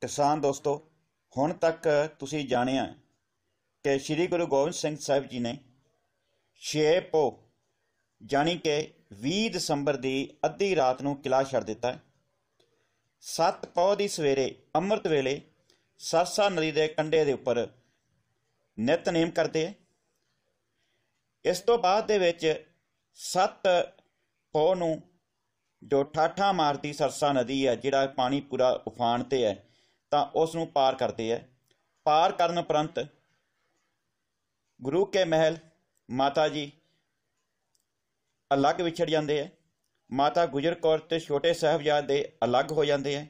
ਕਿਸਾਨ ਦੋਸਤੋ ਹੁਣ ਤੱਕ ਤੁਸੀਂ ਜਾਣਿਆ ਕਿ ਸ੍ਰੀ ਗੁਰੂ ਗੋਬਿੰਦ ਸਿੰਘ ਸਾਹਿਬ ਜੀ ਨੇ 6 ਪੋ ਜਾਨੀ ਕਿ 20 ਦਸੰਬਰ ਦੀ ਅੱਧੀ ਰਾਤ ਨੂੰ ਕਿਲਾ ਛੱਡ ਦਿੱਤਾ 7 ਪੋ ਦੀ ਸਵੇਰੇ ਅੰਮ੍ਰਿਤ ਵੇਲੇ ਸਰਸਾ ਨਦੀ ਦੇ ਕੰਢੇ ਦੇ ਉੱਪਰ ਨਿਤਨੇਮ ਕਰਦੇ ਇਸ ਤੋਂ ਬਾਅਦ ਦੇ ਵਿੱਚ 7 ਪੋ ਨੂੰ ਜੋ ਠਾਠਾ ਮਾਰਦੀ ਸਰਸਾ ਨਦੀ ਹੈ ਜਿਹੜਾ ਪਾਣੀ ਪੂਰਾ ਉਫਾਨ ਤੇ ਹੈ ਤਾਂ ਉਸ ਨੂੰ ਪਾਰ ਕਰਦੇ ਹੈ ਪਾਰ ਕਰਨ ਉਪਰੰਤ ਗੁਰੂ ਕੇ ਮਹਿਲ ਮਾਤਾ ਜੀ ਅਲੱਗ ਵਿਛੜ ਜਾਂਦੇ ਹੈ ਮਾਤਾ ਗੁਜਰ ਕੌਰ ਤੇ ਛੋਟੇ ਸਹਿਬਜ਼ਾਦੇ ਅਲੱਗ ਹੋ ਜਾਂਦੇ ਹੈ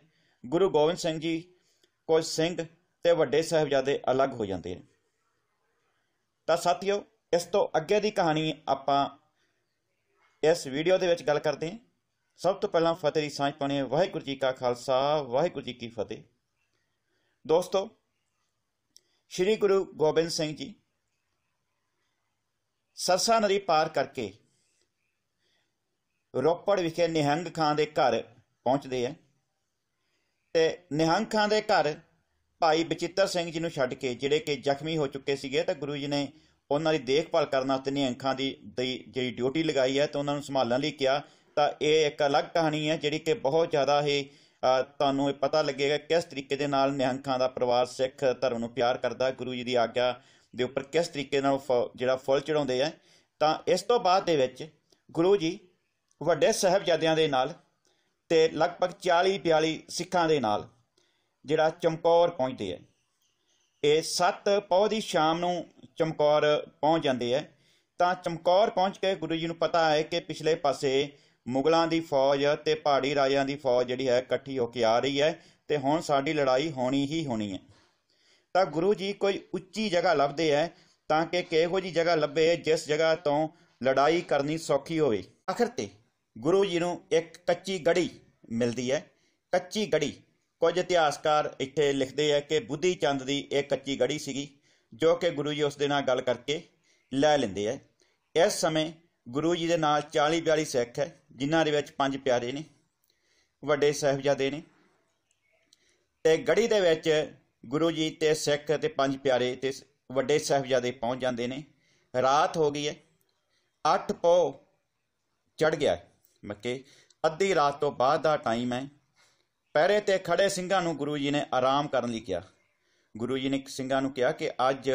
ਗੁਰੂ ਗੋਬਿੰਦ ਸਿੰਘ ਜੀ ਕੋਲ ਸਿੰਘ ਤੇ ਵੱਡੇ ਸਹਿਬਜ਼ਾਦੇ ਅਲੱਗ ਹੋ ਜਾਂਦੇ ਨੇ ਤਾਂ ਸਾਥੀਓ ਇਸ ਤੋਂ ਅੱਗੇ ਦੀ ਕਹਾਣੀ ਆਪਾਂ ਇਸ ਵੀਡੀਓ ਦੇ ਵਿੱਚ ਗੱਲ ਕਰਦੇ ਹਾਂ ਸਭ ਤੋਂ ਪਹਿਲਾਂ ਫਤਿਹ ਦੀ ਸਾਂਝ ਪਾਣੀ ਵਾਹਿਗੁਰੂ ਜੀ ਕਾ ਖਾਲਸਾ ਵਾਹਿਗੁਰੂ ਜੀ ਕੀ ਫਤਿਹ ਦੋਸਤੋ ਸ੍ਰੀ ਗੁਰੂ ਗੋਬਿੰਦ ਸਿੰਘ ਜੀ ਸਰਸਾ ਨਦੀ ਪਾਰ ਕਰਕੇ ਰੋਪੜ ਵਿਖੇ ਨਿਹੰਗ ਖਾਂ ਦੇ ਘਰ ਪਹੁੰਚਦੇ ਆ ਤੇ ਨਿਹੰਗ ਖਾਂ ਦੇ ਘਰ ਭਾਈ ਬਚਿੱਤਰ ਸਿੰਘ ਜੀ ਨੂੰ ਛੱਡ ਕੇ ਜਿਹੜੇ ਕਿ ਜ਼ਖਮੀ ਹੋ ਚੁੱਕੇ ਸੀਗੇ ਤਾਂ ਗੁਰੂ ਜੀ ਨੇ ਉਹਨਾਂ ਦੀ ਦੇਖਭਾਲ ਕਰਨ ਵਾਸਤੇ ਨਿਹੰਗ ਖਾਂ ਦੀ ਜਿਹੜੀ ਡਿਊਟੀ ਲਗਾਈ ਹੈ ਤਾਂ ਉਹਨਾਂ ਨੂੰ ਸੰਭਾਲਣ ਲਈ ਕਿਹਾ ਤਾਂ ਇਹ ਇੱਕ ਅਲੱਗ ਕਹਾਣੀ ਹੈ ਜਿਹੜੀ ਕਿ ਬਹੁਤ ਜ਼ਿਆਦਾ ਹੀ ਤੁਹਾਨੂੰ ਇਹ ਪਤਾ ਲੱਗੇਗਾ ਕਿਸ ਤਰੀਕੇ ਦੇ ਨਾਲ ਨਿਹੰਗਾਂ ਦਾ ਪਰਿਵਾਰ ਸਿੱਖ ਧਰਮ ਨੂੰ ਪਿਆਰ ਕਰਦਾ ਗੁਰੂ ਜੀ ਦੀ ਆਗਿਆ ਦੇ ਉੱਪਰ ਕਿਸ ਤਰੀਕੇ ਨਾਲ ਜਿਹੜਾ ਫੁੱਲ ਚੜਾਉਂਦੇ ਆ ਤਾਂ ਇਸ ਤੋਂ ਬਾਅਦ ਦੇ ਵਿੱਚ ਗੁਰੂ ਜੀ ਵੱਡੇ ਸਹਿਬਜ਼ਾਦਿਆਂ ਦੇ ਨਾਲ ਤੇ ਲਗਭਗ 40 42 ਸਿੱਖਾਂ ਦੇ ਨਾਲ ਜਿਹੜਾ ਚਮਕੌਰ ਪਹੁੰਚਦੇ ਆ ਇਹ 7 ਪੌ ਦੀ ਸ਼ਾਮ ਨੂੰ ਚਮਕੌਰ ਪਹੁੰਚ ਜਾਂਦੇ ਆ ਤਾਂ ਚਮਕੌਰ ਪਹੁੰਚ ਕੇ ਗੁਰੂ ਜੀ ਨੂੰ ਪਤਾ ਹੈ ਕਿ ਪਿਛਲੇ ਪਾਸੇ ਮੁਗਲਾਂ ਦੀ ਫੌਜ ਤੇ ਪਹਾੜੀ ਰਾਜਿਆਂ ਦੀ ਫੌਜ ਜਿਹੜੀ ਹੈ ਇਕੱਠੀ ਹੋ ਕੇ ਆ ਰਹੀ ਹੈ ਤੇ ਹੁਣ ਸਾਡੀ ਲੜਾਈ ਹੋਣੀ ਹੀ ਹੋਣੀ ਹੈ ਤਾਂ ਗੁਰੂ ਜੀ ਕੋਈ ਉੱਚੀ ਜਗ੍ਹਾ ਲੱਭਦੇ ਐ ਤਾਂ ਕਿ ਕਿਹੋ ਜੀ ਜਗ੍ਹਾ ਲੱਭੇ ਜਿਸ ਜਗ੍ਹਾ ਤੋਂ ਲੜਾਈ ਕਰਨੀ ਸੌਖੀ ਹੋਵੇ ਆਖਰ ਤੇ ਗੁਰੂ ਜੀ ਨੂੰ ਇੱਕ ਕੱਚੀ ਗੜੀ ਮਿਲਦੀ ਹੈ ਕੱਚੀ ਗੜੀ ਕੁਝ ਇਤਿਹਾਸਕਾਰ ਇੱਥੇ ਲਿਖਦੇ ਆ ਕਿ ਬੁੱਧੀ ਚੰਦ ਦੀ ਇਹ ਕੱਚੀ ਗੜੀ ਸੀਗੀ ਜੋ ਕਿ ਗੁਰੂ ਜੀ ਉਸ ਦੇ ਨਾਲ ਗੱਲ ਕਰਕੇ ਲੈ ਲੈਂਦੇ ਆ ਇਸ ਸਮੇਂ ਗੁਰੂ ਜੀ ਦੇ ਨਾਲ 40 42 ਸਿੱਖ ਹੈ ਜਿਨ੍ਹਾਂ ਦੇ ਵਿੱਚ ਪੰਜ ਪਿਆਰੇ ਨੇ ਵੱਡੇ ਸਹਿਬਜ਼ਾਦੇ ਨੇ ਤੇ ਗੜੀ ਦੇ ਵਿੱਚ ਗੁਰੂ ਜੀ ਤੇ ਸਿੱਖ ਤੇ ਪੰਜ ਪਿਆਰੇ ਤੇ ਵੱਡੇ ਸਹਿਬਜ਼ਾਦੇ ਪਹੁੰਚ ਜਾਂਦੇ ਨੇ ਰਾਤ ਹੋ ਗਈ ਹੈ 8 ਪੋ ਚੜ ਗਿਆ ਮੱਕੇ ਅੱਧੀ ਰਾਤ ਤੋਂ ਬਾਅਦ ਦਾ ਟਾਈਮ ਹੈ ਪਹਿਰੇ ਤੇ ਖੜੇ ਸਿੰਘਾਂ ਨੂੰ ਗੁਰੂ ਜੀ ਨੇ ਆਰਾਮ ਕਰਨ ਲਈ ਕਿਹਾ ਗੁਰੂ ਜੀ ਨੇ ਸਿੰਘਾਂ ਨੂੰ ਕਿਹਾ ਕਿ ਅੱਜ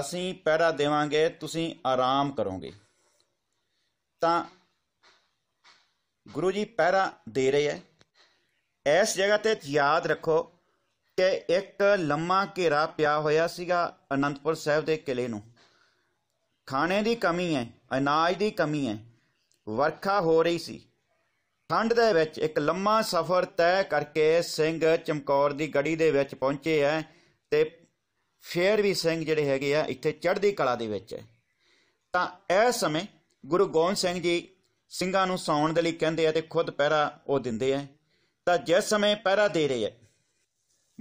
ਅਸੀਂ ਪਹਿਰਾ ਦੇਵਾਂਗੇ ਤੁਸੀਂ ਆਰਾਮ ਕਰੋਗੇ ਤਾਂ ਗੁਰੂ ਜੀ ਪਹਿਰਾ ਦੇ ਰਹੇ ਹੈ ਇਸ ਜਗ੍ਹਾ ਤੇ ਯਾਦ ਰੱਖੋ ਕਿ ਇੱਕ ਲੰਮਾ ਘੇਰਾ ਪਿਆ ਹੋਇਆ ਸੀਗਾ ਅਨੰਦਪੁਰ ਸਾਹਿਬ ਦੇ ਕਿਲੇ ਨੂੰ ਖਾਣੇ ਦੀ ਕਮੀ ਹੈ ਅਨਾਜ ਦੀ ਕਮੀ ਹੈ ਵਰਖਾ ਹੋ ਰਹੀ ਸੀ ਠੰਡ ਦੇ ਵਿੱਚ ਇੱਕ ਲੰਮਾ ਸਫ਼ਰ ਤੈਅ ਕਰਕੇ ਸਿੰਘ ਚਮਕੌਰ ਦੀ ਗੜੀ ਦੇ ਵਿੱਚ ਪਹੁੰਚੇ ਐ ਤੇ ਫੇਰ ਵੀ ਸਿੰਘ ਜਿਹੜੇ ਹੈਗੇ ਆ ਇੱਥੇ ਚੜ੍ਹਦੀ ਕਲਾ ਦੇ ਵਿੱਚ ਤਾਂ ਇਸ ਸਮੇਂ ਗੁਰੂ ਗੋਬਿੰਦ ਸਿੰਘ ਜੀ ਸਿੰਘਾਂ ਨੂੰ ਸੌਣ ਦੇ ਲਈ ਕਹਿੰਦੇ ਆ ਤੇ ਖੁਦ ਪਹਿਰਾ ਉਹ ਦਿੰਦੇ ਆ ਤਾਂ ਜਿਸ ਸਮੇਂ ਪਹਿਰਾ ਦੇ ਰਹੇ ਆ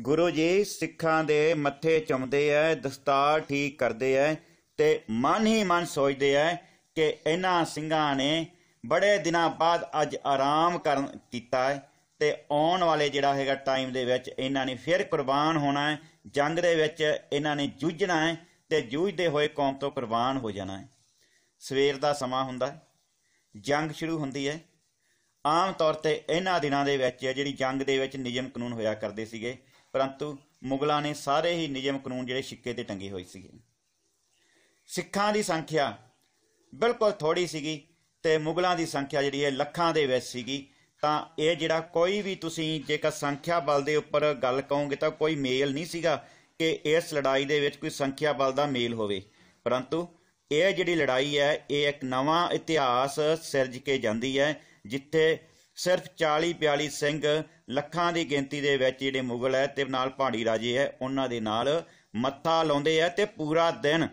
ਗੁਰੂ ਜੀ ਸਿੱਖਾਂ ਦੇ ਮੱਥੇ ਚੁੰਮਦੇ ਆ ਦਸਤਾਰ ਠੀਕ ਕਰਦੇ ਆ ਤੇ ਮਨ ਹੀ ਮਨ ਸੋਚਦੇ ਆ ਕਿ ਇਹਨਾਂ ਸਿੰਘਾਂ ਨੇ ਬੜੇ ਦਿਨਾਂ ਬਾਅਦ ਅੱਜ ਆਰਾਮ ਕਰਨ ਕੀਤਾ ਤੇ ਆਉਣ ਵਾਲੇ ਜਿਹੜਾ ਹੈਗਾ ਟਾਈਮ ਦੇ ਵਿੱਚ ਇਹਨਾਂ ਨੇ ਫਿਰ ਕੁਰਬਾਨ ਹੋਣਾ ਹੈ ਜੰਗ ਦੇ ਵਿੱਚ ਇਹਨਾਂ ਨੇ ਜੂਝਣਾ ਹੈ ਤੇ ਜੂਝਦੇ ਹੋਏ ਕੌਮ ਤੋਂ ਕੁਰਬਾਨ ਹੋ ਜਾਣਾ ਹੈ ਸਵੇਰ ਦਾ ਸਮਾਂ ਹੁੰਦਾ ਹੈ ਜੰਗ ਸ਼ੁਰੂ ਹੁੰਦੀ ਹੈ ਆਮ ਤੌਰ ਤੇ ਇਹਨਾਂ ਦਿਨਾਂ ਦੇ ਵਿੱਚ ਜਿਹੜੀ ਜੰਗ ਦੇ ਵਿੱਚ ਨਿਯਮ ਕਾਨੂੰਨ ਹੋਇਆ ਕਰਦੇ ਸੀਗੇ ਪਰੰਤੂ ਮੁਗਲਾਂ ਨੇ ਸਾਰੇ ਹੀ ਨਿਯਮ ਕਾਨੂੰਨ ਜਿਹੜੇ ਸਿੱਕੇ ਤੇ ਟੰਗੇ ਹੋਏ ਸੀਗੇ ਸਿੱਖਾਂ ਦੀ ਸੰਖਿਆ ਬਿਲਕੁਲ ਥੋੜੀ ਸੀਗੀ ਤੇ ਮੁਗਲਾਂ ਦੀ ਸੰਖਿਆ ਜਿਹੜੀ ਹੈ ਲੱਖਾਂ ਦੇ ਵਿੱਚ ਸੀਗੀ ਤਾਂ ਇਹ ਜਿਹੜਾ ਕੋਈ ਵੀ ਤੁਸੀਂ ਜੇਕਰ ਸੰਖਿਆ ਬਲ ਦੇ ਉੱਪਰ ਗੱਲ ਕਹੋਗੇ ਤਾਂ ਕੋਈ ਮੇਲ ਨਹੀਂ ਸੀਗਾ ਕਿ ਇਸ ਲੜਾਈ ਦੇ ਵਿੱਚ ਕੋਈ ਸੰਖਿਆ ਬਲ ਦਾ ਮੇਲ ਹੋਵੇ ਪਰੰਤੂ ਇਹ ਜਿਹੜੀ ਲੜਾਈ ਹੈ ਇਹ ਇੱਕ ਨਵਾਂ ਇਤਿਹਾਸ ਸਿਰਜ ਕੇ ਜਾਂਦੀ ਹੈ ਜਿੱਥੇ ਸਿਰਫ 40 42 ਸਿੰਘ ਲੱਖਾਂ ਦੀ ਗਿਣਤੀ ਦੇ ਵਿੱਚ ਜਿਹੜੇ ਮੁਗਲ ਹੈ ਤੇ ਨਾਲ ਪਹਾੜੀ ਰਾਜੇ ਹੈ ਉਹਨਾਂ ਦੇ ਨਾਲ ਮੱਥਾ ਲਾਉਂਦੇ ਆ ਤੇ ਪੂਰਾ ਦਿਨ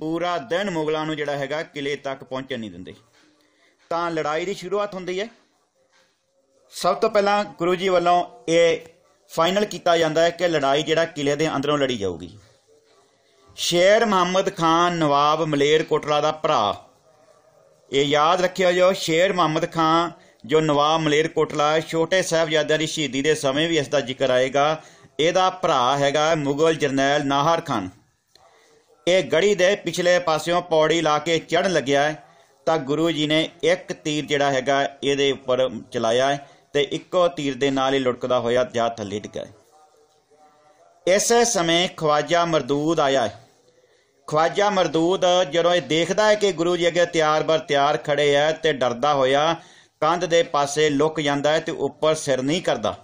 ਪੂਰਾ ਦਿਨ ਮੁਗਲਾਂ ਨੂੰ ਜਿਹੜਾ ਹੈਗਾ ਕਿਲੇ ਤੱਕ ਪਹੁੰਚਣ ਨਹੀਂ ਦਿੰਦੇ ਤਾਂ ਲੜਾਈ ਦੀ ਸ਼ੁਰੂਆਤ ਹੁੰਦੀ ਹੈ ਸਭ ਤੋਂ ਪਹਿਲਾਂ ਗੁਰੂ ਜੀ ਵੱਲੋਂ ਇਹ ਫਾਈਨਲ ਕੀਤਾ ਜਾਂਦਾ ਹੈ ਕਿ ਲੜਾਈ ਜਿਹੜਾ ਕਿਲੇ ਦੇ ਅੰਦਰੋਂ ਲੜੀ ਜਾਊਗੀ ਸ਼ੇਰ ਮੁਹੰਮਦ ਖਾਨ ਨਵਾਬ ਮਲੇਰ ਕੋਟਲਾ ਦਾ ਭਰਾ ਇਹ ਯਾਦ ਰੱਖਿਓ ਜੋ ਸ਼ੇਰ ਮੁਹੰਮਦ ਖਾਨ ਜੋ ਨਵਾਬ ਮਲੇਰ ਕੋਟਲਾ ਛੋਟੇ ਸਾਹਿਬਜ਼ਾਦਿਆਂ ਦੀ ਸ਼ਹੀਦੀ ਦੇ ਸਮੇਂ ਵੀ ਇਸ ਦਾ ਜ਼ਿਕਰ ਆਏਗਾ ਇਹਦਾ ਭਰਾ ਹੈਗਾ ਮੁਗਲ ਜਰਨੈਲ ਨਾਹਰ ਖਾਨ ਇਹ ਗੜੀ ਦੇ ਪਿਛਲੇ ਪਾਸਿਓਂ ਪੌੜੀ ਲਾ ਕੇ ਚੜਨ ਲੱਗਿਆ ਤਾਂ ਗੁਰੂ ਜੀ ਨੇ ਇੱਕ ਤੀਰ ਜਿਹੜਾ ਹੈਗਾ ਇਹਦੇ ਉੱਪਰ ਚਲਾਇਆ ਤੇ ਇੱਕੋ ਤੀਰ ਦੇ ਨਾਲ ਹੀ ਲੁੜਕਦਾ ਹੋਇਆ ਜਾ ਥੱਲੇ ਡਿੱਗਾ ਇਸੇ ਸਮੇਂ ਖਵਾਜਾ ਮਰਦੂਦ ਆਇਆ ਖਵਾਜਾ ਮਰਦੂਦ ਜਦੋਂ ਇਹ ਦੇਖਦਾ ਹੈ ਕਿ ਗੁਰੂ ਜੀ ਅੱਗੇ ਤਿਆਰ ਬਰ ਤਿਆਰ ਖੜੇ ਹੈ ਤੇ ਡਰਦਾ ਹੋਇਆ ਕੰਧ ਦੇ ਪਾਸੇ ਲੁਕ ਜਾਂਦਾ ਹੈ ਤੇ ਉੱਪਰ ਸਿਰ ਨਹੀਂ ਕਰਦਾ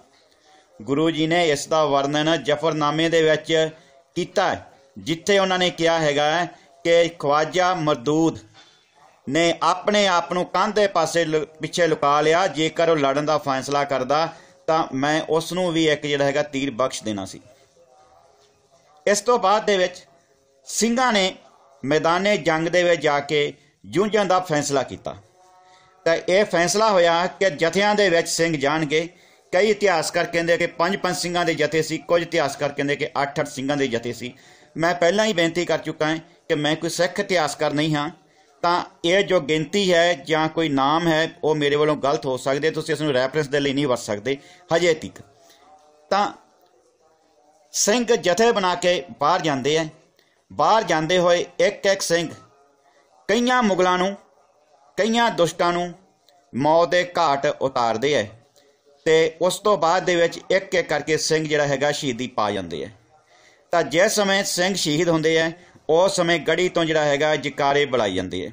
ਗੁਰੂ ਜੀ ਨੇ ਇਸ ਦਾ ਵਰਣਨ ਜਫਰਨਾਮੇ ਦੇ ਵਿੱਚ ਕੀਤਾ ਹੈ ਜਿੱਥੇ ਉਹਨਾਂ ਨੇ ਕਿਹਾ ਹੈਗਾ ਕਿ ਖਵਾਜਾ ਮਰਦੂਦ ਨੇ ਆਪਣੇ ਆਪ ਨੂੰ ਕੰਧ ਦੇ ਪਾਸੇ ਪਿੱਛੇ ਲੁਕਾ ਲਿਆ ਜੇਕਰ ਉਹ ਲੜਨ ਦਾ ਫੈਸਲਾ ਕਰਦਾ ਤਾਂ ਮੈਂ ਉਸ ਨੂੰ ਵੀ ਇੱਕ ਜਿਹੜਾ ਹੈਗਾ ਤੀਰ ਬਖਸ਼ ਦੇਣਾ ਸੀ ਇਸ ਤੋਂ ਬਾਅਦ ਦੇ ਵਿੱਚ ਸਿੰਘਾਂ ਨੇ ਮੈਦਾਨੇ ਜੰਗ ਦੇ ਵਿੱਚ ਜਾ ਕੇ ਜੂਝਾਂ ਦਾ ਫੈਸਲਾ ਕੀਤਾ ਤਾਂ ਇਹ ਫੈਸਲਾ ਹੋਇਆ ਕਿ ਜਥਿਆਂ ਦੇ ਵਿੱਚ ਸਿੰਘ ਜਾਣਗੇ ਕਈ ਇਤਿਹਾਸਕਾਰ ਕਹਿੰਦੇ ਕਿ ਪੰਜ ਪੰਜ ਸਿੰਘਾਂ ਦੇ ਜਥੇ ਸੀ ਕੁਝ ਇਤਿਹਾਸਕਾਰ ਕਹਿੰਦੇ ਕਿ ਅੱਠ ਅੱਠ ਸਿੰਘਾਂ ਦੇ ਜਥੇ ਸੀ ਮੈਂ ਪਹਿਲਾਂ ਹੀ ਬੇਨਤੀ ਕਰ ਚੁੱਕਾ ਹਾਂ ਕਿ ਮੈਂ ਕੋਈ ਸਿੱਖ ਇਤਿਹਾਸਕਾਰ ਨਹੀਂ ਹਾਂ ਤਾਂ ਇਹ ਜੋ ਗਿਣਤੀ ਹੈ ਜਾਂ ਕੋਈ ਨਾਮ ਹੈ ਉਹ ਮੇਰੇ ਵੱਲੋਂ ਗਲਤ ਹੋ ਸਕਦੇ ਤੁਸੀਂ ਇਸ ਨੂੰ ਰੈਫਰੈਂਸ ਦੇ ਲਈ ਨਹੀਂ ਵਰਤ ਸਕਦੇ ਹਜੇ ਤੱਕ ਤਾਂ ਸਿੰਘ ਜਥੇ ਬਣਾ ਕੇ ਬਾਹਰ ਜਾਂਦੇ ਆ ਬਾਹਰ ਜਾਂਦੇ ਹੋਏ ਇੱਕ ਇੱਕ ਸਿੰਘ ਕਈਆਂ ਮੁਗਲਾਂ ਨੂੰ ਕਈਆਂ ਦੁਸ਼ਟਾਂ ਨੂੰ ਮੌਤ ਦੇ ਘਾਟ ਉਤਾਰਦੇ ਐ ਤੇ ਉਸ ਤੋਂ ਬਾਅਦ ਦੇ ਵਿੱਚ ਇੱਕ ਇੱਕ ਕਰਕੇ ਸਿੰਘ ਜਿਹੜਾ ਹੈਗਾ ਸ਼ਹੀਦੀ ਪਾ ਜਾਂਦੇ ਐ ਤਾਂ ਜਿਸ ਸਮੇਂ ਸਿੰਘ ਸ਼ਹੀਦ ਹੁੰਦੇ ਐ ਉਸ ਸਮੇਂ ਗੜੀ ਤੋਂ ਜਿਹੜਾ ਹੈਗਾ ਜਿਕਾਰੇ ਬੁਲਾਈ ਜਾਂਦੇ ਐ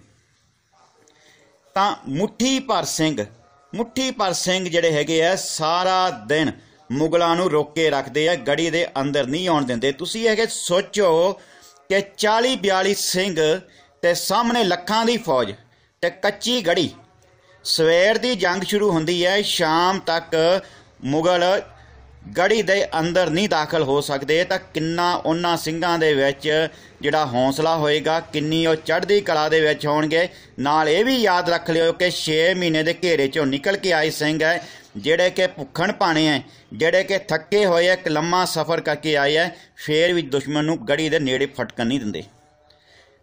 ਤਾਂ ਮੁਠੀ ਪਰ ਸਿੰਘ ਮੁਠੀ ਪਰ ਸਿੰਘ ਜਿਹੜੇ ਹੈਗੇ ਐ ਸਾਰਾ ਦਿਨ ਮੁਗਲਾਂ ਨੂੰ ਰੋਕੇ ਰੱਖਦੇ ਐ ਗੜੀ ਦੇ ਅੰਦਰ ਨਹੀਂ ਆਉਣ ਦਿੰਦੇ ਤੁਸੀਂ ਇਹ ਕਿ ਸੋਚੋ ਕਿ 40 42 ਸਿੰਘ ਤੇ ਸਾਹਮਣੇ ਲੱਖਾਂ ਦੀ ਫੌਜ ਤੇ ਕੱਚੀ ਗੜੀ ਸਵੇਰ ਦੀ ਜੰਗ ਸ਼ੁਰੂ ਹੁੰਦੀ ਹੈ ਸ਼ਾਮ ਤੱਕ ਮੁਗਲ ਗੜੀ ਦੇ ਅੰਦਰ ਨਹੀਂ ਦਾਖਲ ਹੋ ਸਕਦੇ ਤਾਂ ਕਿੰਨਾ ਉਹਨਾਂ ਸਿੰਘਾਂ ਦੇ ਵਿੱਚ ਜਿਹੜਾ ਹੌਸਲਾ ਹੋਏਗਾ ਕਿੰਨੀ ਉਹ ਚੜ੍ਹਦੀ ਕਲਾ ਦੇ ਵਿੱਚ ਹੋਣਗੇ ਨਾਲ ਇਹ ਵੀ ਯਾਦ ਰੱਖ ਲਿਓ ਕਿ 6 ਮਹੀਨੇ ਦੇ ਘੇਰੇ ਚੋਂ ਨਿਕਲ ਕੇ ਆਏ ਸਿੰਘ ਹੈ ਜਿਹੜੇ ਕਿ ਭੁੱਖਣ ਪਾਣੇ ਹੈ ਜਿਹੜੇ ਕਿ ਥੱਕੇ ਹੋਏ ਇੱਕ ਲੰਮਾ ਸਫ਼ਰ ਕਰਕੇ ਆਏ ਹੈ ਫੇਰ ਵੀ ਦੁਸ਼ਮਣ ਨੂੰ ਗੜੀ ਦੇ ਨੇੜੇ ਫਟਕਣ ਨਹੀਂ ਦਿੰਦੇ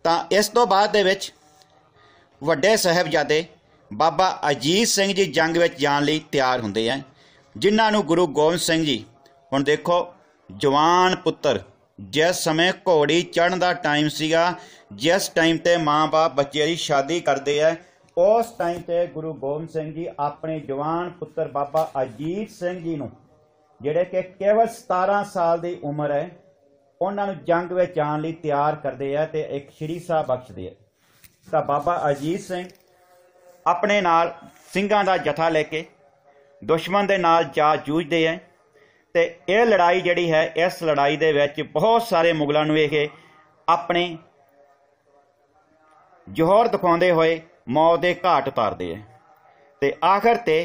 ਤਾਂ ਇਸ ਤੋਂ ਬਾਅਦ ਦੇ ਵਿੱਚ ਵੱਡੇ ਸਹਿਬਜ਼ਾਦੇ ਬਾਬਾ ਅਜੀਤ ਸਿੰਘ ਜੀ ਜੰਗ ਵਿੱਚ ਜਾਣ ਲਈ ਤਿਆਰ ਹੁੰਦੇ ਆ ਜਿਨ੍ਹਾਂ ਨੂੰ ਗੁਰੂ ਗੋਬਿੰਦ ਸਿੰਘ ਜੀ ਹੁਣ ਦੇਖੋ ਜਵਾਨ ਪੁੱਤਰ ਜਿਸ ਸਮੇਂ ਘੋੜੀ ਚੜਨ ਦਾ ਟਾਈਮ ਸੀਗਾ ਜਿਸ ਟਾਈਮ ਤੇ ਮਾਪੇ ਬੱਚੇ ਦੀ ਸ਼ਾਦੀ ਕਰਦੇ ਆ ਉਸ ਟਾਈਮ ਤੇ ਗੁਰੂ ਗੋਬਿੰਦ ਸਿੰਘ ਜੀ ਆਪਣੇ ਜਵਾਨ ਪੁੱਤਰ ਬਾਬਾ ਅਜੀਤ ਸਿੰਘ ਜੀ ਨੂੰ ਜਿਹੜੇ ਕਿ ਕੇਵਲ 17 ਸਾਲ ਦੀ ਉਮਰ ਹੈ ਉਹਨਾਂ ਨੂੰ ਜੰਗ ਵਿੱਚ ਜਾਣ ਲਈ ਤਿਆਰ ਕਰਦੇ ਆ ਤੇ ਇੱਕ ਸ਼੍ਰੀ ਸਾਹਿਬ ਬਖਸ਼ਦੇ ਆ ਤਾਂ ਬਾਬਾ ਅਜੀਤ ਸਿੰਘ ਆਪਣੇ ਨਾਲ ਸਿੰਘਾਂ ਦਾ ਜਥਾ ਲੈ ਕੇ ਦੁਸ਼ਮਣ ਦੇ ਨਾਲ ਜਾ ਜੂਝਦੇ ਐ ਤੇ ਇਹ ਲੜਾਈ ਜਿਹੜੀ ਹੈ ਇਸ ਲੜਾਈ ਦੇ ਵਿੱਚ ਬਹੁਤ ਸਾਰੇ ਮੁਗਲਾਂ ਨੂੰ ਇਹ ਆਪਣੇ ਜੋਹਰ ਦਿਖਾਉਂਦੇ ਹੋਏ ਮੌਤ ਦੇ ਘਾਟ ਉਤਾਰਦੇ ਐ ਤੇ ਆਖਰ ਤੇ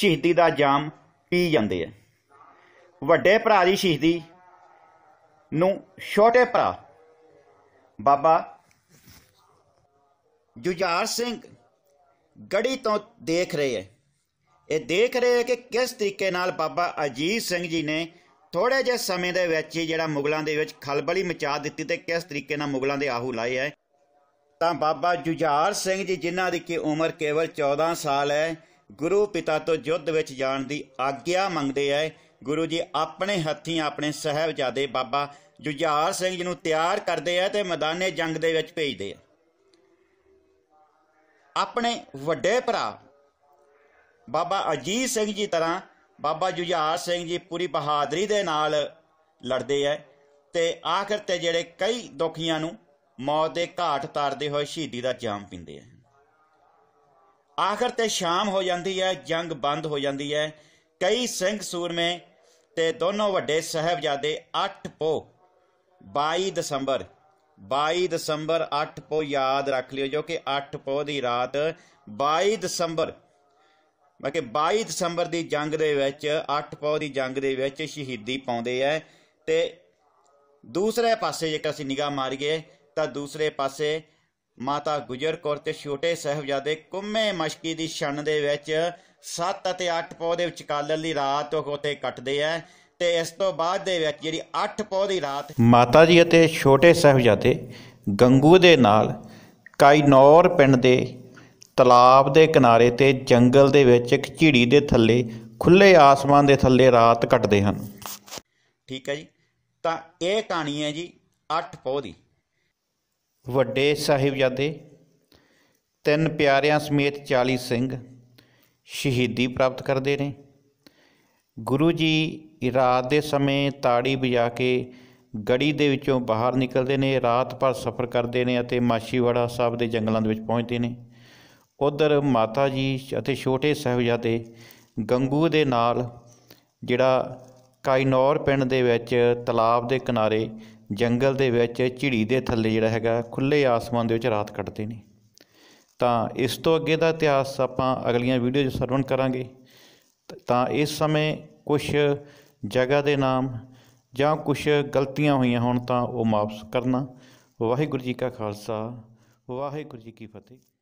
ਸ਼ਹੀਦੀ ਦਾ ਜਾਮ ਪੀ ਜਾਂਦੇ ਐ ਵੱਡੇ ਭਰਾ ਦੀ ਸ਼ਹੀਦੀ ਨੂੰ ਛੋਟੇ ਭਰਾ ਬਾਬਾ ਜੁਝਾਰ ਸਿੰਘ ਗੜੀ ਤੋਂ ਦੇਖ ਰਹੇ ਐ ਇਹ ਦੇਖ ਰਹੇ ਹੈ ਕਿ ਕਿਸ ਤਰੀਕੇ ਨਾਲ ਬਾਬਾ ਅਜੀਤ ਸਿੰਘ ਜੀ ਨੇ ਥੋੜੇ ਜਿਹੇ ਸਮੇਂ ਦੇ ਵਿੱਚ ਹੀ ਜਿਹੜਾ ਮੁਗਲਾਂ ਦੇ ਵਿੱਚ ਖਲਬਲੀ ਮਚਾ ਦਿੱਤੀ ਤੇ ਕਿਸ ਤਰੀਕੇ ਨਾਲ ਮੁਗਲਾਂ ਦੇ ਆਹੂ ਲਾਏ ਹੈ ਤਾਂ ਬਾਬਾ ਜੁਝਾਰ ਸਿੰਘ ਜੀ ਜਿਨ੍ਹਾਂ ਦੀ ਕਿ ਉਮਰ ਕੇਵਲ 14 ਸਾਲ ਹੈ ਗੁਰੂ ਪਿਤਾ ਤੋਂ ਯੁੱਧ ਵਿੱਚ ਜਾਣ ਦੀ ਆਗਿਆ ਮੰਗਦੇ ਹੈ ਗੁਰੂ ਜੀ ਆਪਣੇ ਹੱਥੀਂ ਆਪਣੇ ਸਹਿਬਜ਼ਾਦੇ ਬਾਬਾ ਜੁਝਾਰ ਸਿੰਘ ਜੀ ਨੂੰ ਤਿਆਰ ਕਰਦੇ ਆ ਤੇ ਮੈਦਾਨੇ ਜੰਗ ਦੇ ਵਿੱਚ ਭੇਜਦੇ ਆ ਆਪਣੇ ਵੱਡੇ ਭਰਾ ਬਾਬਾ ਅਜੀਤ ਸਿੰਘ ਜੀ ਤਰ੍ਹਾਂ ਬਾਬਾ ਜੁਝਾਰ ਸਿੰਘ ਜੀ ਪੂਰੀ ਬਹਾਦਰੀ ਦੇ ਨਾਲ ਲੜਦੇ ਐ ਤੇ ਆਖਰ ਤੇ ਜਿਹੜੇ ਕਈ ਦੁਖੀਆਂ ਨੂੰ ਮੌਤ ਦੇ ਘਾਟ ਤਾਰਦੇ ਹੋਏ ਸ਼ਹੀਦੀ ਦਾ ਜਾਮ ਪਿੰਦੇ ਐ ਆਖਰ ਤੇ ਸ਼ਾਮ ਹੋ ਜਾਂਦੀ ਐ ਜੰਗ ਬੰਦ ਹੋ ਜਾਂਦੀ ਐ ਕਈ ਸਿੰਘ ਸੂਰਮੇ ਤੇ ਦੋਨੋਂ ਵੱਡੇ ਸਹਬਜ਼ਾਦੇ 8 ਪੋ 22 ਦਸੰਬਰ 22 ਦਸੰਬਰ 8 ਪੋ ਯਾਦ ਰੱਖ ਲਿਓ ਜੋ ਕਿ 8 ਪੋ ਦੀ ਰਾਤ 22 ਦਸੰਬਰ ਮੈਂ ਕਿ 22 ਦਸੰਬਰ ਦੀ ਜੰਗ ਦੇ ਵਿੱਚ 8 ਪੌ ਦੀ ਜੰਗ ਦੇ ਵਿੱਚ ਸ਼ਹੀਦੀ ਪਾਉਂਦੇ ਐ ਤੇ ਦੂਸਰੇ ਪਾਸੇ ਜੇਕਰ ਅਸੀਂ ਨਿਗਾਹ ਮਾਰੀਏ ਤਾਂ ਦੂਸਰੇ ਪਾਸੇ ਮਾਤਾ ਗੁਜਰ ਕੌਰ ਤੇ ਛੋਟੇ ਸਹਿਬਜ਼ਾਦੇ ਕੁੰਮੇ ਮਸ਼ਕੀ ਦੀ ਛਣ ਦੇ ਵਿੱਚ 7 ਅਤੇ 8 ਪੌ ਦੇ ਵਿਚਕਾਲਰ ਦੀ ਰਾਤ ਉਥੇ ਕੱਟਦੇ ਐ ਤੇ ਇਸ ਤੋਂ ਬਾਅਦ ਦੇ ਵਿੱਚ ਜਿਹੜੀ 8 ਪੌ ਦੀ ਰਾਤ ਮਾਤਾ ਜੀ ਅਤੇ ਛੋਟੇ ਸਹਿਬਜ਼ਾਦੇ ਗੰਗੂ ਦੇ ਨਾਲ ਕਾਈਨੌਰ ਪਿੰਡ ਦੇ ਤਲਾਬ ਦੇ ਕਿਨਾਰੇ ਤੇ ਜੰਗਲ ਦੇ ਵਿੱਚ ਇੱਕ ਝਿੜੀ ਦੇ ਥੱਲੇ ਖੁੱਲੇ ਆਸਮਾਨ ਦੇ ਥੱਲੇ ਰਾਤ ਕੱਟਦੇ ਹਨ ਠੀਕ ਹੈ ਜੀ ਤਾਂ ਇਹ ਕਹਾਣੀ ਹੈ ਜੀ 8 ਪੌਹ ਦੀ ਵੱਡੇ ਸਾਹਿਬਜ਼ਾਦੇ ਤਿੰਨ ਪਿਆਰਿਆਂ ਸਮੇਤ 40 ਸਿੰਘ ਸ਼ਹੀਦੀ ਪ੍ਰਾਪਤ ਕਰਦੇ ਨੇ ਗੁਰੂ ਜੀ ਰਾਤ ਦੇ ਸਮੇਂ ਤਾੜੀ ਵਜਾ ਕੇ ਗੜੀ ਦੇ ਵਿੱਚੋਂ ਬਾਹਰ ਨਿਕਲਦੇ ਨੇ ਰਾਤ ਭਰ ਸਫ਼ਰ ਕਰਦੇ ਨੇ ਅਤੇ ਮਾਸ਼ੀਵਾੜਾ ਸਾਹਿਬ ਦੇ ਜੰਗਲਾਂ ਦੇ ਵਿੱਚ ਪਹੁੰਚਦੇ ਨੇ ਉਧਰ ਮਾਤਾ ਜੀ ਅਤੇ ਛੋਟੇ ਸਹਿਬਜ਼ਾਦੇ ਗੰਗੂ ਦੇ ਨਾਲ ਜਿਹੜਾ ਕਾਇਨੌਰ ਪਿੰਡ ਦੇ ਵਿੱਚ ਤਲਾਬ ਦੇ ਕਿਨਾਰੇ ਜੰਗਲ ਦੇ ਵਿੱਚ ਝਿੜੀ ਦੇ ਥੱਲੇ ਜਿਹੜਾ ਹੈਗਾ ਖੁੱਲੇ ਆਸਮਾਨ ਦੇ ਵਿੱਚ ਰਾਤ ਕੱਟਦੇ ਨੇ ਤਾਂ ਇਸ ਤੋਂ ਅੱਗੇ ਦਾ ਇਤਿਹਾਸ ਆਪਾਂ ਅਗਲੀਆਂ ਵੀਡੀਓ 'ਚ ਸਰਵਣ ਕਰਾਂਗੇ ਤਾਂ ਇਸ ਸਮੇਂ ਕੁਝ ਜਗ੍ਹਾ ਦੇ ਨਾਮ ਜਾਂ ਕੁਝ ਗਲਤੀਆਂ ਹੋਈਆਂ ਹੋਣ ਤਾਂ ਉਹ ਮਾਫ ਕਰਨਾ ਵਾਹਿਗੁਰੂ ਜੀ ਕਾ ਖਾਲਸਾ ਵਾਹਿਗੁਰੂ ਜੀ ਕੀ ਫਤਿਹ